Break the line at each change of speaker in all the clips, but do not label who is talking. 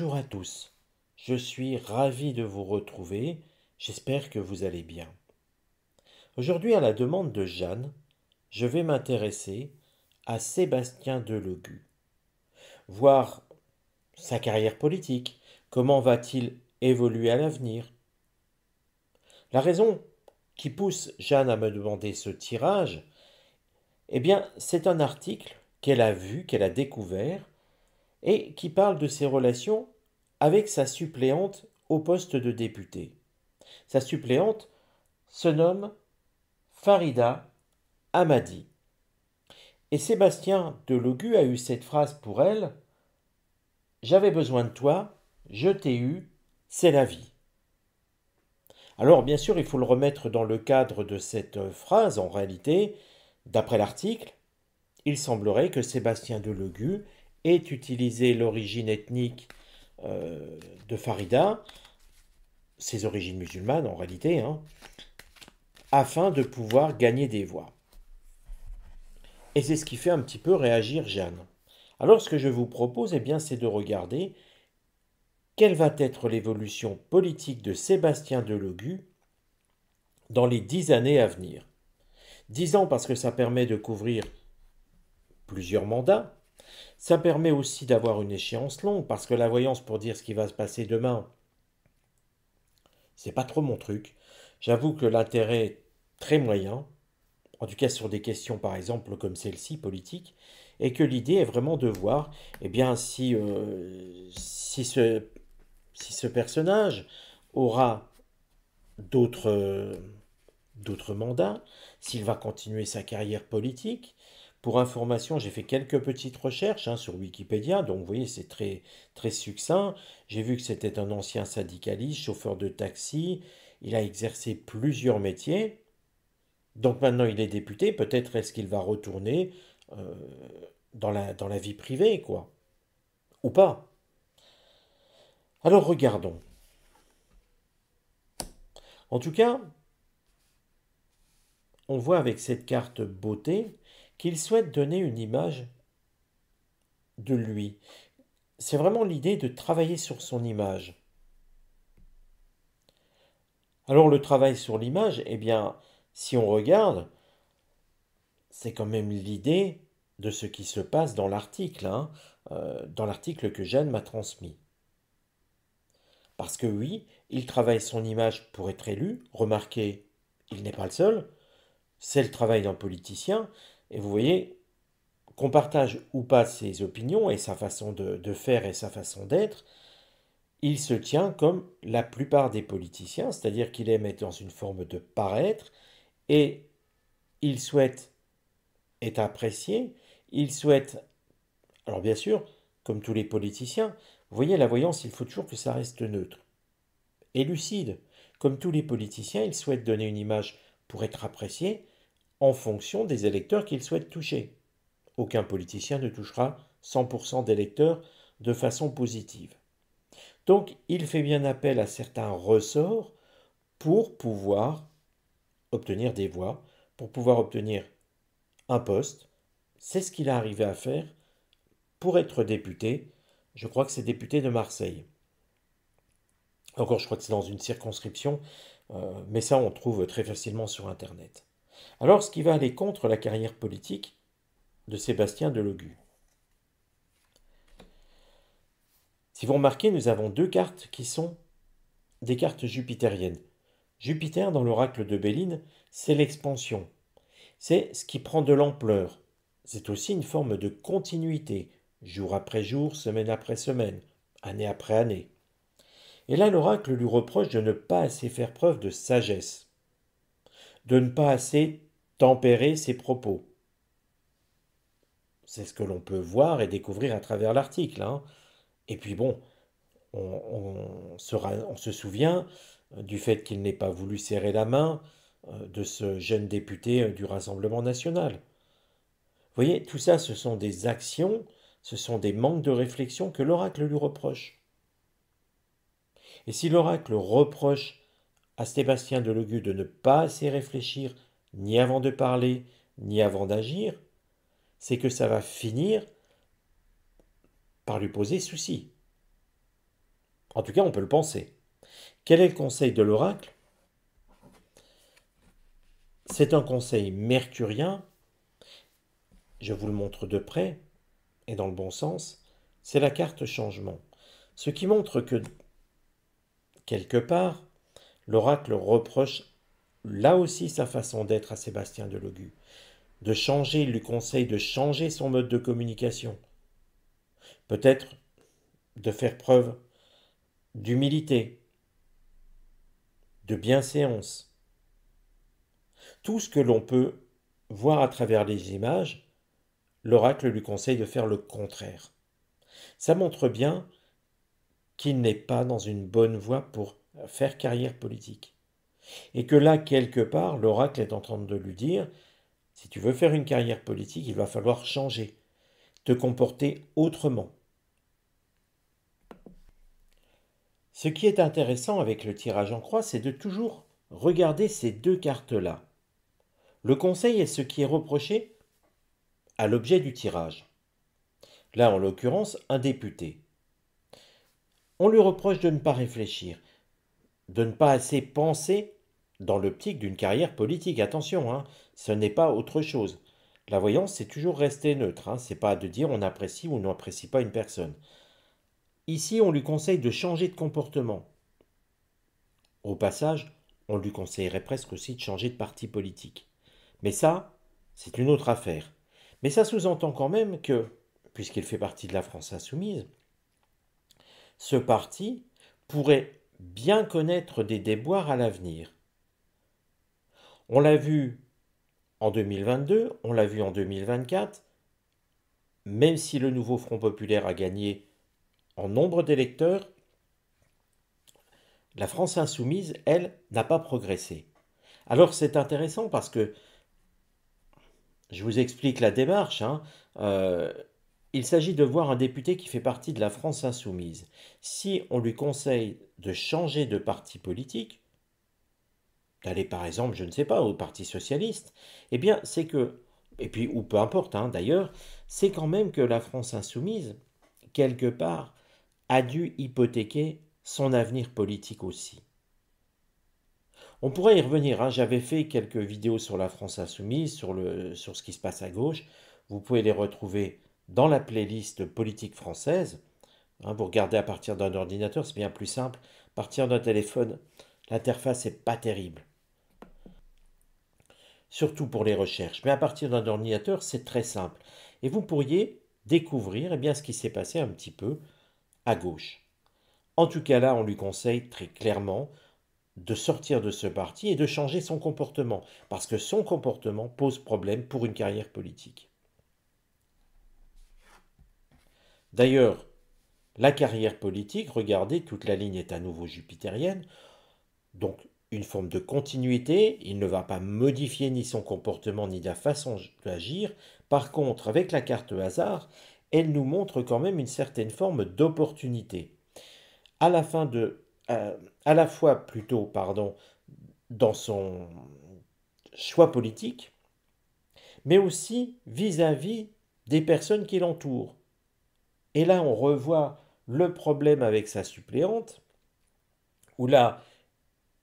Bonjour à tous. Je suis ravi de vous retrouver. J'espère que vous allez bien. Aujourd'hui, à la demande de Jeanne, je vais m'intéresser à Sébastien Delogu. Voir sa carrière politique, comment va-t-il évoluer à l'avenir La raison qui pousse Jeanne à me demander ce tirage, eh bien, c'est un article qu'elle a vu, qu'elle a découvert, et qui parle de ses relations avec sa suppléante au poste de député. Sa suppléante se nomme Farida Amadi. Et Sébastien Delogu a eu cette phrase pour elle J'avais besoin de toi, je t'ai eu, c'est la vie. Alors bien sûr, il faut le remettre dans le cadre de cette phrase. En réalité, d'après l'article, il semblerait que Sébastien Delogu ait utilisé l'origine ethnique euh, de Farida, ses origines musulmanes en réalité, hein, afin de pouvoir gagner des voix. Et c'est ce qui fait un petit peu réagir Jeanne. Alors ce que je vous propose, et eh bien, c'est de regarder quelle va être l'évolution politique de Sébastien Delogu dans les dix années à venir. Dix ans parce que ça permet de couvrir plusieurs mandats, ça permet aussi d'avoir une échéance longue, parce que la voyance pour dire ce qui va se passer demain, c'est pas trop mon truc. J'avoue que l'intérêt est très moyen, en tout cas sur des questions par exemple comme celle-ci, politique, et que l'idée est vraiment de voir eh bien, si, euh, si, ce, si ce personnage aura d'autres mandats, s'il va continuer sa carrière politique, pour information, j'ai fait quelques petites recherches hein, sur Wikipédia, donc vous voyez, c'est très, très succinct. J'ai vu que c'était un ancien syndicaliste, chauffeur de taxi. Il a exercé plusieurs métiers. Donc maintenant, il est député. Peut-être est-ce qu'il va retourner euh, dans, la, dans la vie privée, quoi. Ou pas. Alors regardons. En tout cas, on voit avec cette carte beauté qu'il souhaite donner une image de lui. C'est vraiment l'idée de travailler sur son image. Alors le travail sur l'image, eh bien, si on regarde, c'est quand même l'idée de ce qui se passe dans l'article, hein, euh, dans l'article que Jeanne m'a transmis. Parce que oui, il travaille son image pour être élu. Remarquez, il n'est pas le seul. C'est le travail d'un politicien, et vous voyez, qu'on partage ou pas ses opinions et sa façon de, faire et sa façon d'être, il se tient comme la plupart des politiciens, c'est-à-dire qu'il aime être dans une forme de paraître et il souhaite être apprécié, il souhaite... Alors bien sûr, comme tous les politiciens, vous voyez la voyance, il faut toujours que ça reste neutre et lucide. Comme tous les politiciens, il souhaite donner une image pour être apprécié, en fonction des électeurs qu'il souhaite toucher. Aucun politicien ne touchera 100% d'électeurs de façon positive. Donc il fait bien appel à certains ressorts pour pouvoir obtenir des voix, pour pouvoir obtenir un poste. C'est ce qu'il a arrivé à faire pour être député. Je crois que c'est député de Marseille. Encore, je crois que c'est dans une circonscription, euh, mais ça on trouve très facilement sur Internet alors ce qui va aller contre la carrière politique de Sébastien Delogu. Si vous remarquez, nous avons deux cartes qui sont des cartes jupitériennes. Jupiter, dans l'oracle de Béline, c'est l'expansion. C'est ce qui prend de l'ampleur. C'est aussi une forme de continuité, jour après jour, semaine après semaine, année après année. Et là, l'oracle lui reproche de ne pas assez faire preuve de sagesse de ne pas assez tempérer ses propos. C'est ce que l'on peut voir et découvrir à travers l'article. Hein. Et puis bon, on, on se souvient euh, du fait qu'il n'ait pas voulu serrer la main euh, de ce jeune député euh, du Rassemblement national. Vous voyez, tout ça, ce sont des actions, ce sont des manques de réflexion que l'oracle lui reproche. Et si l'oracle reproche à Sébastien de de ne pas assez réfléchir, ni avant de parler, ni avant d'agir, c'est que ça va finir par lui poser souci. En tout cas, on peut le penser. Quel est le conseil de l'oracle C'est un conseil mercurien. Je vous le montre de près, et dans le bon sens, c'est la carte changement. Ce qui montre que, quelque part, l'oracle reproche là aussi sa façon d'être à Sébastien de Logu. De changer, il lui conseille de changer son mode de communication. Peut-être de faire preuve d'humilité, de bienséance. Tout ce que l'on peut voir à travers les images, l'oracle lui conseille de faire le contraire. Ça montre bien qu'il n'est pas dans une bonne voie pour faire carrière politique. Et que là, quelque part, l'oracle est en train de lui dire, si tu veux faire une carrière politique, il va falloir changer, te comporter autrement. Ce qui est intéressant avec le tirage en croix, c'est de toujours regarder ces deux cartes-là. Le conseil est ce qui est reproché à l'objet du tirage. Là, en l'occurrence, un député. On lui reproche de ne pas réfléchir de ne pas assez penser dans l'optique d'une carrière politique. Attention, hein, ce n'est pas autre chose. La voyance, c'est toujours rester neutre. Ce hein. c'est pas de dire on apprécie ou on n'apprécie pas une personne. Ici, on lui conseille de changer de comportement. Au passage, on lui conseillerait presque aussi de changer de parti politique. Mais ça, c'est une autre affaire. Mais ça sous-entend quand même que, puisqu'il fait partie de la France insoumise, ce parti pourrait bien connaître des déboires à l'avenir. On l'a vu en 2022, on l'a vu en 2024, même si le nouveau Front populaire a gagné en nombre d'électeurs, la France insoumise, elle, n'a pas progressé. Alors c'est intéressant parce que je vous explique la démarche. Hein, euh, il s'agit de voir un député qui fait partie de la France insoumise. Si on lui conseille de changer de parti politique, d'aller par exemple, je ne sais pas, au Parti socialiste, eh bien c'est que, et puis ou peu importe hein, d'ailleurs, c'est quand même que la France insoumise, quelque part, a dû hypothéquer son avenir politique aussi. On pourrait y revenir, hein. j'avais fait quelques vidéos sur la France insoumise, sur, le, sur ce qui se passe à gauche, vous pouvez les retrouver dans la playlist politique française. Hein, vous regardez à partir d'un ordinateur, c'est bien plus simple. À partir d'un téléphone, l'interface n'est pas terrible. Surtout pour les recherches. Mais à partir d'un ordinateur, c'est très simple. Et vous pourriez découvrir eh bien, ce qui s'est passé un petit peu à gauche. En tout cas, là, on lui conseille très clairement de sortir de ce parti et de changer son comportement, parce que son comportement pose problème pour une carrière politique. D'ailleurs, la carrière politique, regardez, toute la ligne est à nouveau jupitérienne, donc une forme de continuité, il ne va pas modifier ni son comportement ni la façon d'agir. Par contre, avec la carte hasard, elle nous montre quand même une certaine forme d'opportunité. À la fin de euh, à la fois plutôt pardon dans son choix politique, mais aussi vis à -vis des personnes qui l'entourent. Et là, on revoit le problème avec sa suppléante, où là,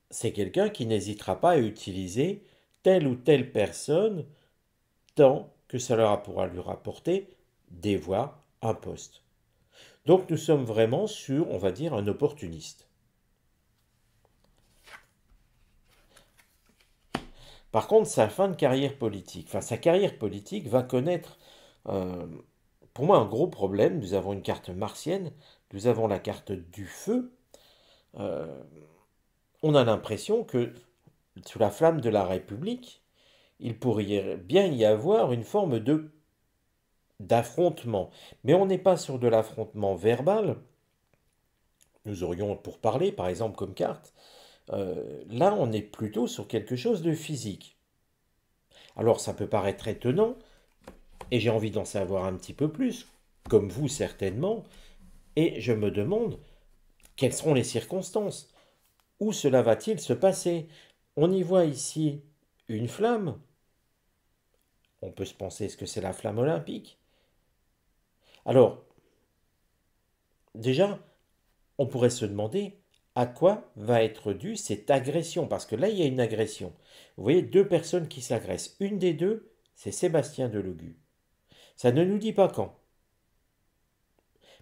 c'est quelqu'un qui n'hésitera pas à utiliser telle ou telle personne tant que leur pourra lui rapporter des voix, un poste. Donc nous sommes vraiment sur, on va dire, un opportuniste. Par contre, sa fin de carrière politique, enfin sa carrière politique va connaître euh, pour moi un gros problème. Nous avons une carte martienne, nous avons la carte du feu. Euh, on a l'impression que sous la flamme de la République, il pourrait bien y avoir une forme de d'affrontement. Mais on n'est pas sur de l'affrontement verbal. Nous aurions pour parler, par exemple, comme carte. Euh, là, on est plutôt sur quelque chose de physique. Alors ça peut paraître étonnant, et j'ai envie d'en savoir un petit peu plus, comme vous certainement, et je me demande quelles seront les circonstances, où cela va-t-il se passer On y voit ici une flamme. On peut se penser, ce que c'est la flamme olympique Alors, déjà, on pourrait se demander à quoi va être due cette agression, parce que là, il y a une agression. Vous voyez, deux personnes qui s'agressent. Une des deux, c'est Sébastien Delogu. Ça ne nous dit pas quand.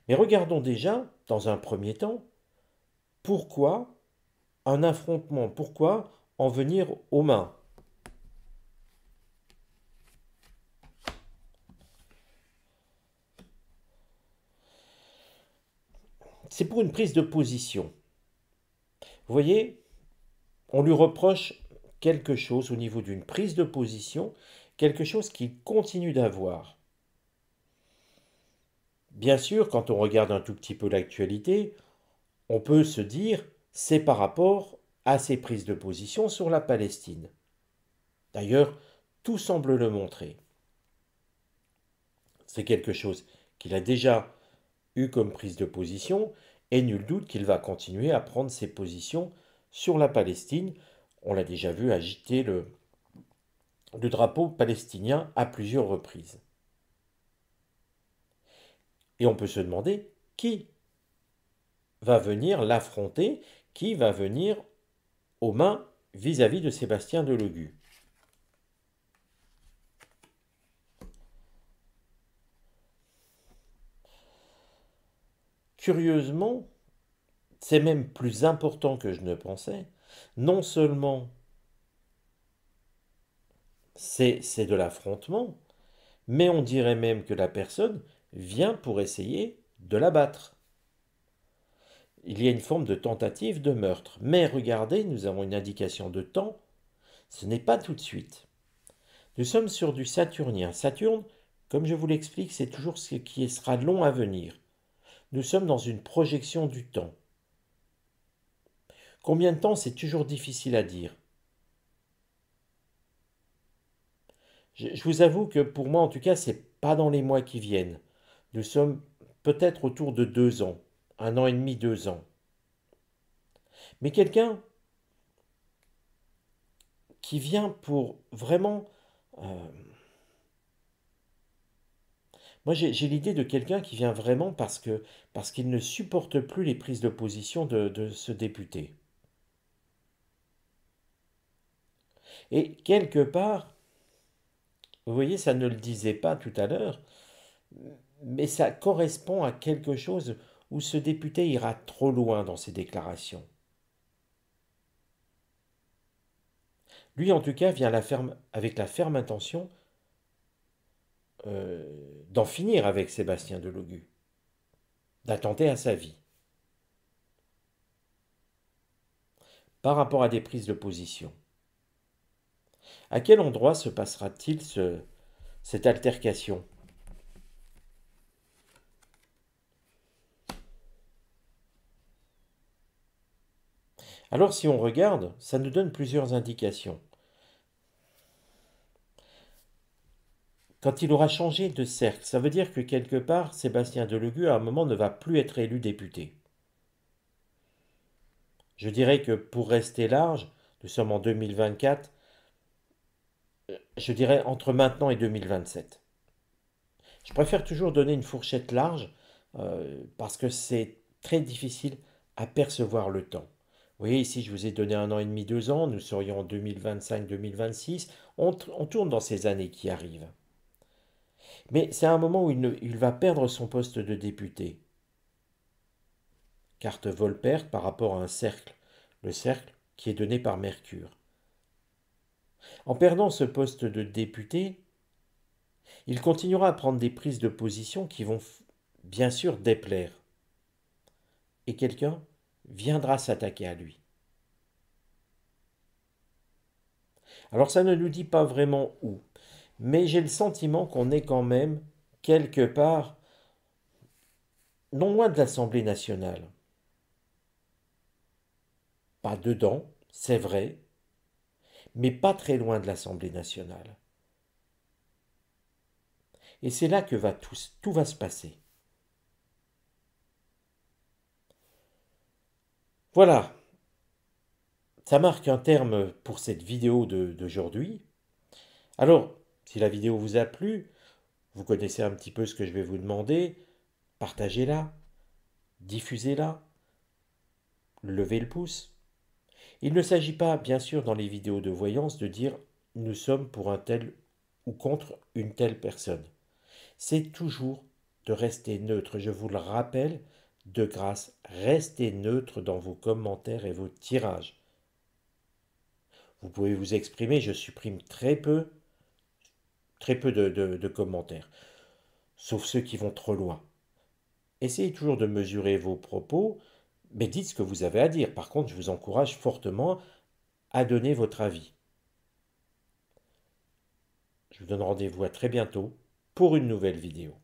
Mais regardons déjà, dans un premier temps, pourquoi un affrontement, pourquoi en venir aux mains C'est pour une prise de position. Vous voyez, on lui reproche quelque chose au niveau d'une prise de position, quelque chose qu'il continue d'avoir. Bien sûr, quand on regarde un tout petit peu l'actualité, on peut se dire c'est par rapport à ses prises de position sur la Palestine. D'ailleurs, tout semble le montrer. C'est quelque chose qu'il a déjà eu comme prise de position et nul doute qu'il va continuer à prendre ses positions sur la Palestine. On l'a déjà vu agiter le, le drapeau palestinien à plusieurs reprises. Et on peut se demander qui va venir l'affronter, qui va venir aux mains vis-à-vis de Sébastien Delegu. Curieusement, c'est même plus important que je ne pensais, non seulement c'est de l'affrontement, mais on dirait même que la personne vient pour essayer de l'abattre. Il y a une forme de tentative de meurtre. Mais regardez, nous avons une indication de temps. Ce n'est pas tout de suite. Nous sommes sur du saturnien. Saturne, comme je vous l'explique, c'est toujours ce qui sera long à venir. Nous sommes dans une projection du temps. Combien de temps, c'est toujours difficile à dire. Je, je vous avoue que pour moi, en tout cas, c'est pas dans les mois qui viennent. Nous sommes peut-être autour de deux ans, un an et demi, deux ans. Mais quelqu'un qui vient pour vraiment... Euh, moi, j'ai l'idée de quelqu'un qui vient vraiment parce parce qu'il ne supporte plus les prises de position de, de ce député. Et quelque part, vous voyez, ça ne le disait pas tout à l'heure, mais ça correspond à quelque chose où ce député ira trop loin dans ses déclarations. Lui, en tout cas, vient avec la ferme intention euh, d'en finir avec Sébastien Delogu, d'attenter à sa vie. Par rapport à des prises de position. À quel endroit se passera-t-il cette altercation Alors si on regarde, ça nous donne plusieurs indications. Quand il aura changé de cercle, ça veut dire que quelque part, Sébastien Delegu, à un moment, ne va plus être élu député. Je dirais que pour rester large, nous sommes en 2024, je dirais entre maintenant et 2027. Je préfère toujours donner une fourchette large euh, parce que c'est très difficile à percevoir le temps voyez ici, je vous ai donné un an et demi, deux ans, nous serions en 2025-2026. On, tourne dans ces années qui arrivent. Mais c'est un moment où il, va perdre son poste de député. Carte volpère par rapport à un cercle, le cercle qui est donné par Mercure. En perdant ce poste de député, il continuera à prendre des prises de position qui vont bien sûr déplaire. Et quelqu'un viendra s'attaquer à lui. Alors ça ne nous dit pas vraiment où, mais j'ai le sentiment qu'on est quand même quelque part non loin de l'Assemblée nationale. Pas dedans, c'est vrai, mais pas très loin de l'Assemblée nationale. Et c'est là que va tout, tout va se passer. Voilà. Ça marque un terme pour cette vidéo d'aujourd'hui. Alors, si la vidéo vous a plu, vous connaissez un petit peu ce que je vais vous demander, partagez-la, diffusez-la, levez le pouce. Il ne s'agit pas, bien sûr, dans les vidéos de voyance de dire nous sommes pour un tel ou contre une telle personne. C'est toujours de rester neutre, je vous le rappelle, de grâce, restez neutre dans vos commentaires et vos tirages. Vous pouvez vous exprimer, je supprime très peu, très peu de, de commentaires, sauf ceux qui vont trop loin. Essayez toujours de mesurer vos propos, mais dites ce que vous avez à dire. Par contre, je vous encourage fortement à donner votre avis. Je vous donne rendez-vous à très bientôt pour une nouvelle vidéo.